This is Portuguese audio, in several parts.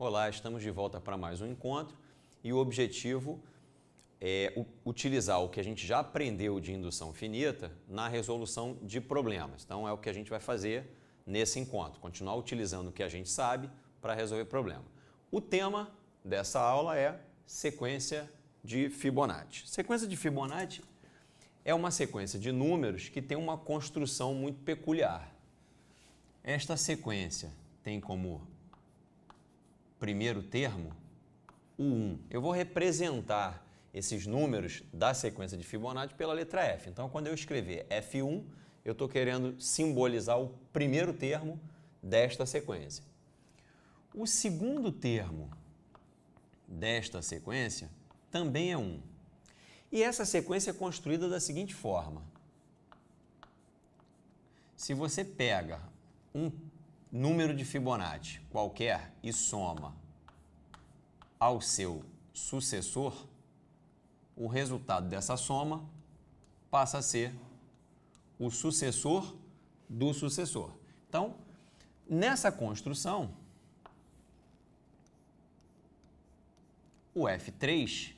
Olá, estamos de volta para mais um encontro e o objetivo é utilizar o que a gente já aprendeu de indução finita na resolução de problemas. Então, é o que a gente vai fazer nesse encontro, continuar utilizando o que a gente sabe para resolver problema. O tema dessa aula é sequência de Fibonacci. Sequência de Fibonacci é uma sequência de números que tem uma construção muito peculiar. Esta sequência tem como primeiro termo, o 1. Eu vou representar esses números da sequência de Fibonacci pela letra F. Então, quando eu escrever F1, eu estou querendo simbolizar o primeiro termo desta sequência. O segundo termo desta sequência também é 1. E essa sequência é construída da seguinte forma. Se você pega um número de Fibonacci qualquer e soma ao seu sucessor, o resultado dessa soma passa a ser o sucessor do sucessor. Então, nessa construção, o F3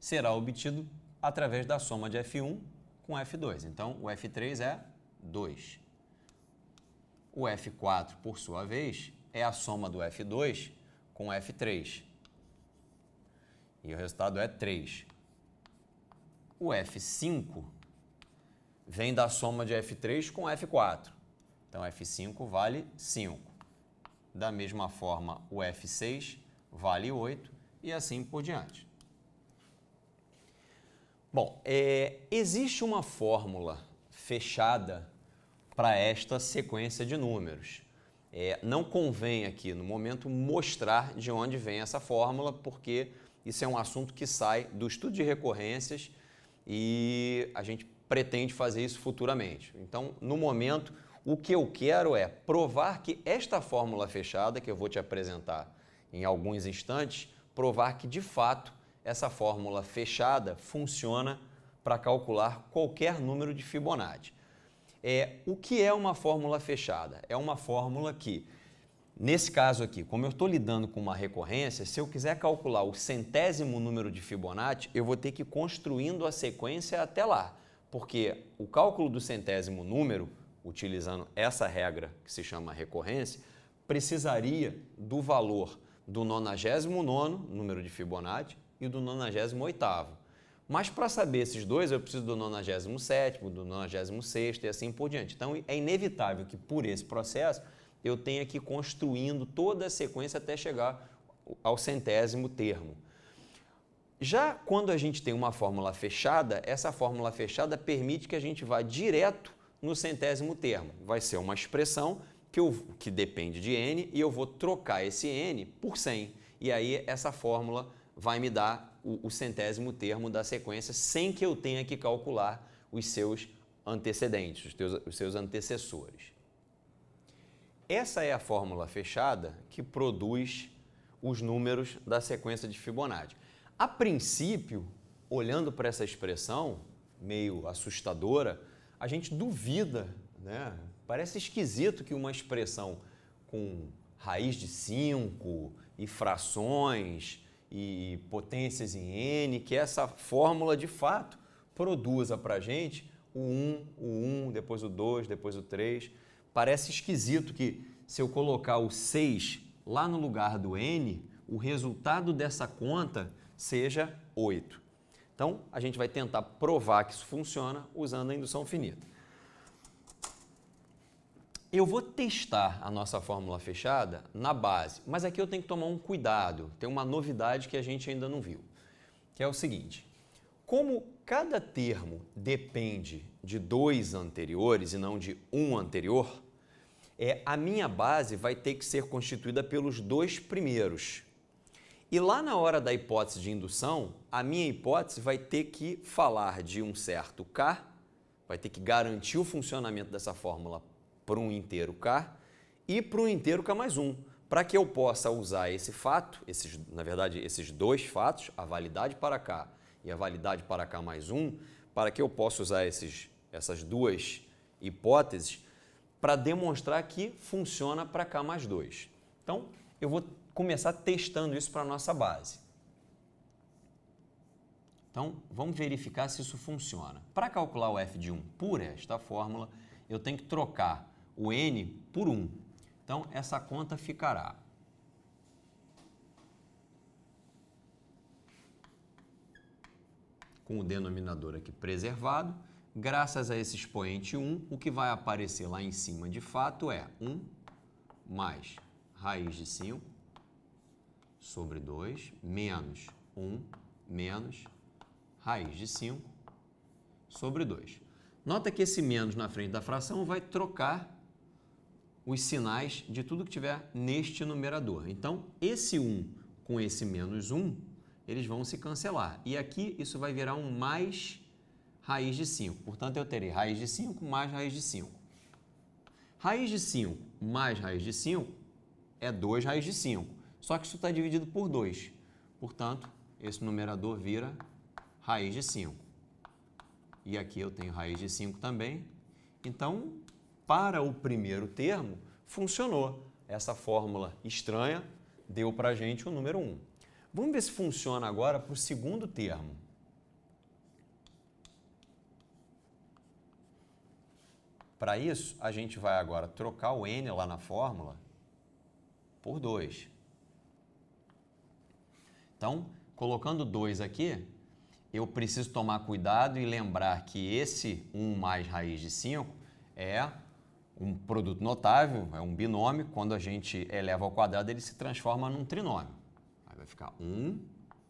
será obtido através da soma de F1 com F2. Então, o F3 é 2. O F4, por sua vez, é a soma do F2 com F3. E o resultado é 3. O F5 vem da soma de F3 com F4. Então, F5 vale 5. Da mesma forma, o F6 vale 8 e assim por diante. Bom, é, existe uma fórmula fechada para esta sequência de números. É, não convém aqui no momento mostrar de onde vem essa fórmula, porque isso é um assunto que sai do estudo de recorrências e a gente pretende fazer isso futuramente. Então, no momento, o que eu quero é provar que esta fórmula fechada, que eu vou te apresentar em alguns instantes, provar que de fato essa fórmula fechada funciona para calcular qualquer número de Fibonacci é o que é uma fórmula fechada? É uma fórmula que, nesse caso aqui, como eu estou lidando com uma recorrência, se eu quiser calcular o centésimo número de Fibonacci, eu vou ter que ir construindo a sequência até lá, porque o cálculo do centésimo número, utilizando essa regra que se chama recorrência, precisaria do valor do 99 número de Fibonacci e do 98 mas para saber esses dois, eu preciso do 97, do 96 e assim por diante. Então é inevitável que por esse processo eu tenha que ir construindo toda a sequência até chegar ao centésimo termo. Já quando a gente tem uma fórmula fechada, essa fórmula fechada permite que a gente vá direto no centésimo termo. Vai ser uma expressão que, eu, que depende de n e eu vou trocar esse n por 100. E aí essa fórmula vai me dar o, o centésimo termo da sequência sem que eu tenha que calcular os seus antecedentes, os, teus, os seus antecessores. Essa é a fórmula fechada que produz os números da sequência de Fibonacci. A princípio, olhando para essa expressão meio assustadora, a gente duvida, né? Parece esquisito que uma expressão com raiz de 5 e frações e potências em N, que essa fórmula de fato produza para a gente o 1, o 1, depois o 2, depois o 3. Parece esquisito que se eu colocar o 6 lá no lugar do N, o resultado dessa conta seja 8. Então, a gente vai tentar provar que isso funciona usando a indução finita. Eu vou testar a nossa fórmula fechada na base, mas aqui eu tenho que tomar um cuidado. Tem uma novidade que a gente ainda não viu, que é o seguinte: como cada termo depende de dois anteriores e não de um anterior, é a minha base vai ter que ser constituída pelos dois primeiros. E lá na hora da hipótese de indução, a minha hipótese vai ter que falar de um certo k, vai ter que garantir o funcionamento dessa fórmula para um inteiro K e para um inteiro K mais 1. Para que eu possa usar esse fato, esses, na verdade, esses dois fatos, a validade para K e a validade para K mais 1, para que eu possa usar esses, essas duas hipóteses para demonstrar que funciona para K mais 2. Então, eu vou começar testando isso para a nossa base. Então, vamos verificar se isso funciona. Para calcular o f de 1 por esta fórmula, eu tenho que trocar o n por 1. Então, essa conta ficará com o denominador aqui preservado. Graças a esse expoente 1, o que vai aparecer lá em cima de fato é 1 mais raiz de 5 sobre 2 menos 1 menos raiz de 5 sobre 2. Nota que esse menos na frente da fração vai trocar os sinais de tudo que tiver neste numerador. Então, esse 1 com esse menos 1, eles vão se cancelar. E aqui isso vai virar um mais raiz de 5. Portanto, eu terei raiz de 5 mais raiz de 5. Raiz de 5 mais raiz de 5 é 2 raiz de 5. Só que isso está dividido por 2. Portanto, esse numerador vira raiz de 5. E aqui eu tenho raiz de 5 também. Então, para o primeiro termo, funcionou. Essa fórmula estranha deu para a gente o número 1. Vamos ver se funciona agora para o segundo termo. Para isso, a gente vai agora trocar o n lá na fórmula por 2. Então, colocando 2 aqui, eu preciso tomar cuidado e lembrar que esse 1 mais raiz de 5 é um produto notável, é um binômio, quando a gente eleva ao quadrado, ele se transforma num trinômio. Aí vai ficar 1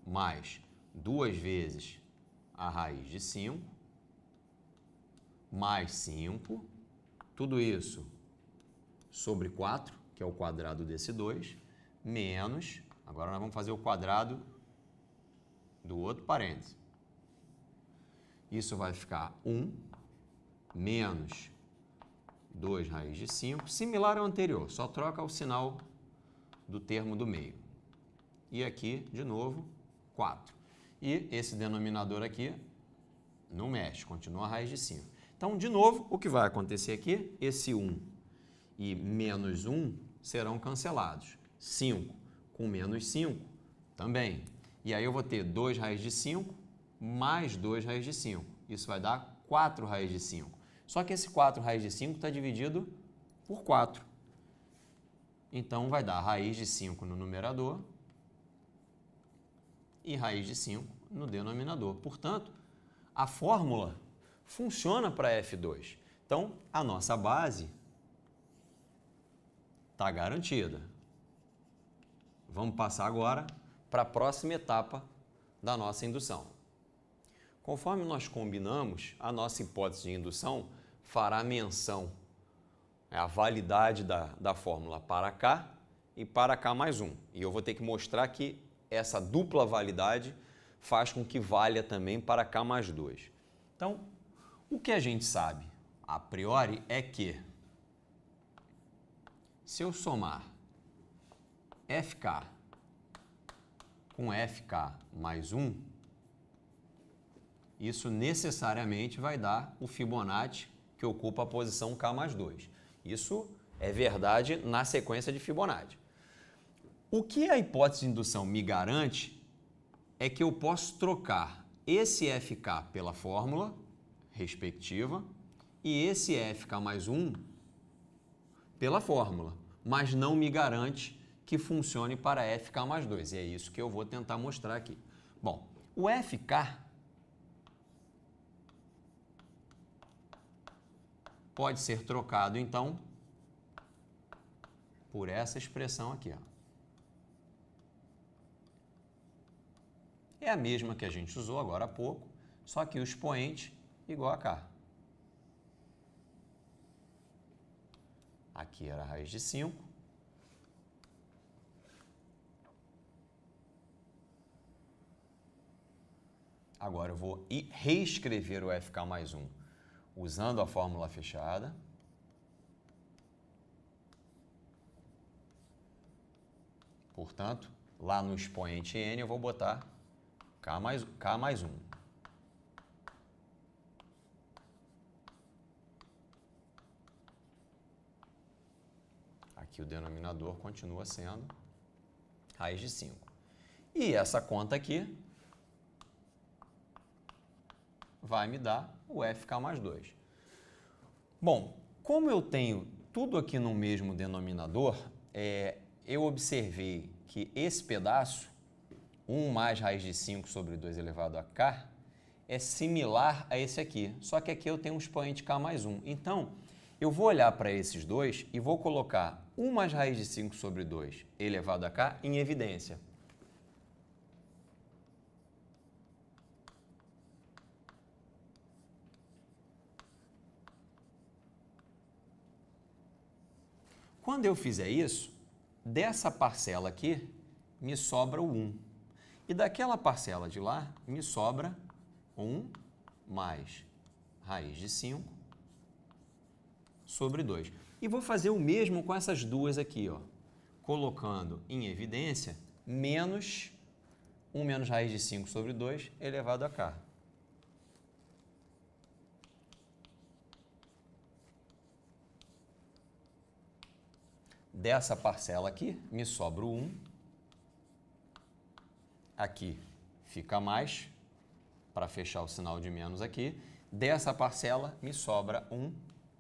mais 2 vezes a raiz de 5, mais 5, tudo isso sobre 4, que é o quadrado desse 2, menos, agora nós vamos fazer o quadrado do outro parênteses. Isso vai ficar 1 menos 2 raiz de 5, similar ao anterior, só troca o sinal do termo do meio. E aqui, de novo, 4. E esse denominador aqui não mexe, continua a raiz de 5. Então, de novo, o que vai acontecer aqui? Esse 1 e menos 1 serão cancelados. 5 com menos 5 também. E aí eu vou ter 2 raiz de 5 mais 2 raiz de 5. Isso vai dar 4 raiz de 5. Só que esse 4 raiz de 5 está dividido por 4. Então, vai dar raiz de 5 no numerador e raiz de 5 no denominador. Portanto, a fórmula funciona para F2. Então, a nossa base está garantida. Vamos passar agora para a próxima etapa da nossa indução. Conforme nós combinamos, a nossa hipótese de indução fará menção é a validade da, da fórmula para cá e para cá mais um. E eu vou ter que mostrar que essa dupla validade faz com que valha também para cá mais dois. Então, o que a gente sabe a priori é que se eu somar FK com FK mais um, isso necessariamente vai dar o Fibonacci que ocupa a posição K mais 2. Isso é verdade na sequência de Fibonacci. O que a hipótese de indução me garante é que eu posso trocar esse FK pela fórmula respectiva e esse FK mais 1 pela fórmula, mas não me garante que funcione para FK mais 2. E é isso que eu vou tentar mostrar aqui. Bom, o FK pode ser trocado, então, por essa expressão aqui. Ó. É a mesma que a gente usou agora há pouco, só que o expoente igual a k. Aqui era a raiz de 5. Agora eu vou reescrever o FK mais 1 usando a fórmula fechada. Portanto, lá no expoente n eu vou botar k mais, k mais 1. Aqui o denominador continua sendo raiz de 5. E essa conta aqui vai me dar o FK mais 2. Bom, como eu tenho tudo aqui no mesmo denominador, é, eu observei que esse pedaço, 1 mais raiz de 5 sobre 2 elevado a k, é similar a esse aqui, só que aqui eu tenho um expoente k mais 1. Então, eu vou olhar para esses dois e vou colocar 1 mais raiz de 5 sobre 2 elevado a k em evidência. Quando eu fizer isso, dessa parcela aqui me sobra o 1. E daquela parcela de lá me sobra 1 mais raiz de 5 sobre 2. E vou fazer o mesmo com essas duas aqui, ó, colocando em evidência menos 1 menos raiz de 5 sobre 2 elevado a k. Dessa parcela aqui, me sobra o 1. Aqui fica mais, para fechar o sinal de menos aqui. Dessa parcela, me sobra 1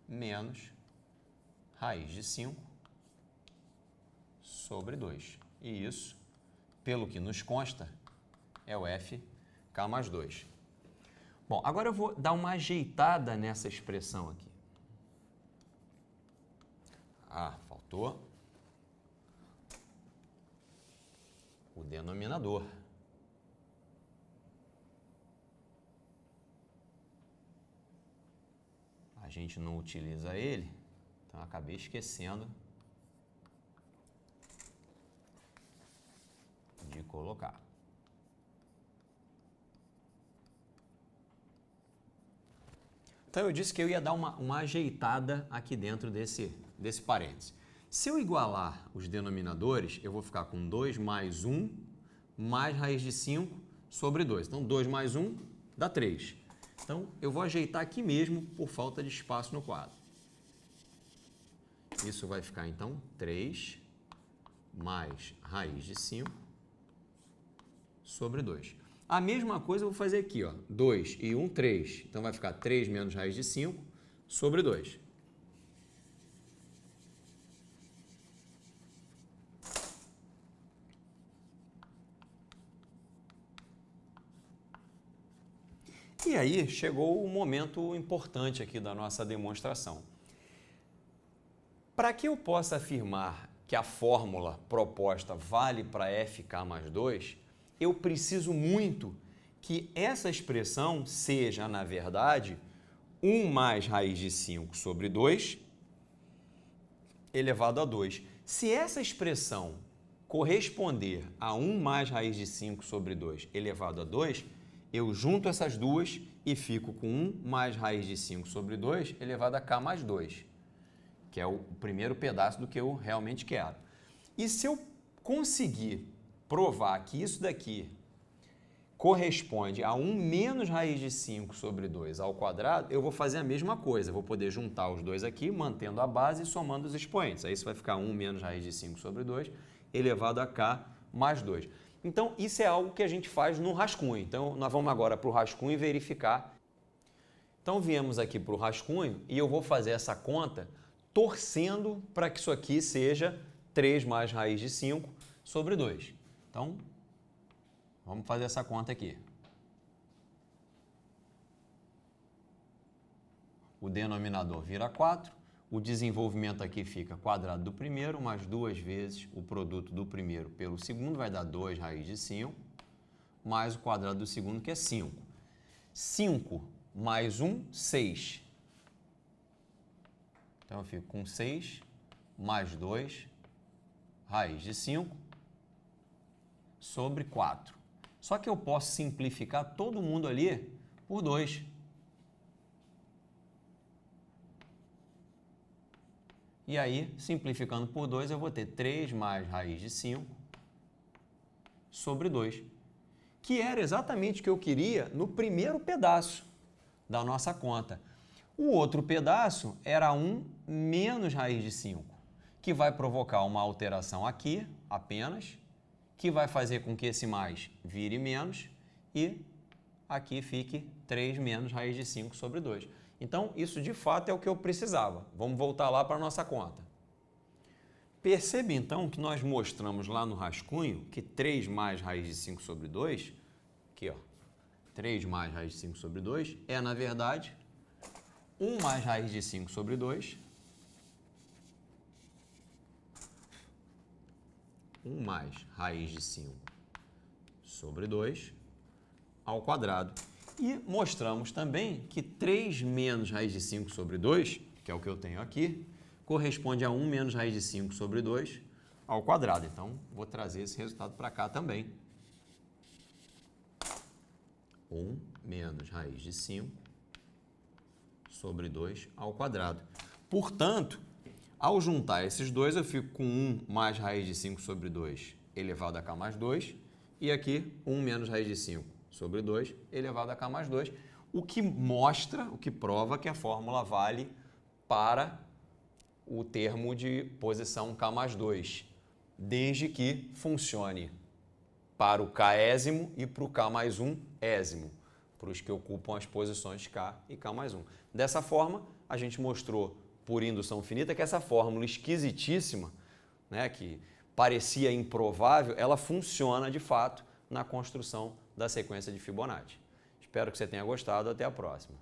menos raiz de 5 sobre 2. E isso, pelo que nos consta, é o fk mais 2. Bom, agora eu vou dar uma ajeitada nessa expressão aqui. Ah, faltou. denominador. A gente não utiliza ele, então acabei esquecendo de colocar. Então eu disse que eu ia dar uma, uma ajeitada aqui dentro desse, desse parêntese. Se eu igualar os denominadores, eu vou ficar com 2 mais 1 mais raiz de 5 sobre 2. Então, 2 mais 1 dá 3. Então, eu vou ajeitar aqui mesmo por falta de espaço no quadro. Isso vai ficar, então, 3 mais raiz de 5 sobre 2. A mesma coisa eu vou fazer aqui, ó. 2 e 1, 3. Então, vai ficar 3 menos raiz de 5 sobre 2. E aí chegou o momento importante aqui da nossa demonstração. Para que eu possa afirmar que a fórmula proposta vale para fk mais 2, eu preciso muito que essa expressão seja, na verdade, 1 mais raiz de 5 sobre 2 elevado a 2. Se essa expressão corresponder a 1 mais raiz de 5 sobre 2 elevado a 2, eu junto essas duas e fico com 1 mais raiz de 5 sobre 2 elevado a k mais 2, que é o primeiro pedaço do que eu realmente quero. E se eu conseguir provar que isso daqui corresponde a 1 menos raiz de 5 sobre 2 ao quadrado, eu vou fazer a mesma coisa. Eu vou poder juntar os dois aqui, mantendo a base e somando os expoentes. Aí isso vai ficar 1 menos raiz de 5 sobre 2 elevado a k mais 2. Então, isso é algo que a gente faz no rascunho. Então, nós vamos agora para o rascunho verificar. Então, viemos aqui para o rascunho e eu vou fazer essa conta torcendo para que isso aqui seja 3 mais raiz de 5 sobre 2. Então, vamos fazer essa conta aqui. O denominador vira 4 o desenvolvimento aqui fica quadrado do primeiro mais duas vezes o produto do primeiro pelo segundo, vai dar 2 raiz de 5, mais o quadrado do segundo, que é 5. 5 mais 1, um, 6. Então eu fico com 6 mais 2, raiz de 5, sobre 4. Só que eu posso simplificar todo mundo ali por 2. E aí, simplificando por 2, eu vou ter 3 mais raiz de 5 sobre 2, que era exatamente o que eu queria no primeiro pedaço da nossa conta. O outro pedaço era 1 menos raiz de 5, que vai provocar uma alteração aqui apenas, que vai fazer com que esse mais vire menos e aqui fique 3 menos raiz de 5 sobre 2. Então, isso de fato é o que eu precisava. Vamos voltar lá para a nossa conta. Percebe então que nós mostramos lá no rascunho que 3 mais raiz de 5 sobre 2, aqui ó, 3 mais raiz de 5 sobre 2 é, na verdade, 1 mais raiz de 5 sobre 2, 1 mais raiz de 5 sobre 2 ao quadrado e mostramos também que 3 menos raiz de 5 sobre 2, que é o que eu tenho aqui, corresponde a 1 menos raiz de 5 sobre 2 ao quadrado. Então, vou trazer esse resultado para cá também. 1 menos raiz de 5 sobre 2 ao quadrado. Portanto, ao juntar esses dois, eu fico com 1 mais raiz de 5 sobre 2 elevado a k mais 2 e aqui 1 menos raiz de 5 sobre 2 elevado a k mais 2, o que mostra, o que prova que a fórmula vale para o termo de posição k mais 2, desde que funcione para o késimo e para o k mais 1 ésimo, para os que ocupam as posições k e k mais 1. Dessa forma, a gente mostrou por indução finita que essa fórmula esquisitíssima, né, que parecia improvável, ela funciona de fato na construção da sequência de Fibonacci. Espero que você tenha gostado. Até a próxima.